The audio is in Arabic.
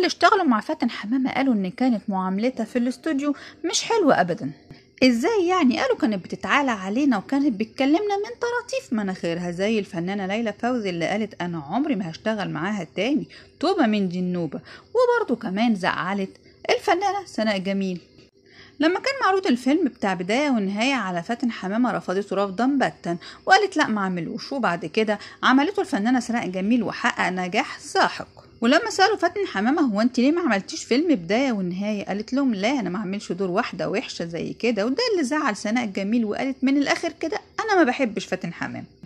اللي اشتغلوا مع فاتن حمامة قالوا إن كانت معاملتها في الاستوديو مش حلوة أبدا ازاي يعني قالوا كانت بتتعالى علينا وكانت بتكلمنا من طراطيف مناخيرها زي الفنانه ليلى فوزي اللي قالت انا عمري ما هشتغل معاها تاني توبه من دي النوبة وبرضو كمان زعلت الفنانه سناء جميل لما كان معروض الفيلم بتاع بداية ونهاية على فاتن حمامة رفضته رفضا باتا وقالت لا ما عملوش وبعد كده عملته الفنانة سناء جميل وحقق نجاح ساحق ولما سالوا فاتن حمامه هو انت ليه ما عملتيش فيلم بدايه ونهايه قالت لهم لا انا ما عملش دور واحده وحشه زي كده وده اللي زعل سناء الجميل وقالت من الاخر كده انا ما بحبش فاتن حمامه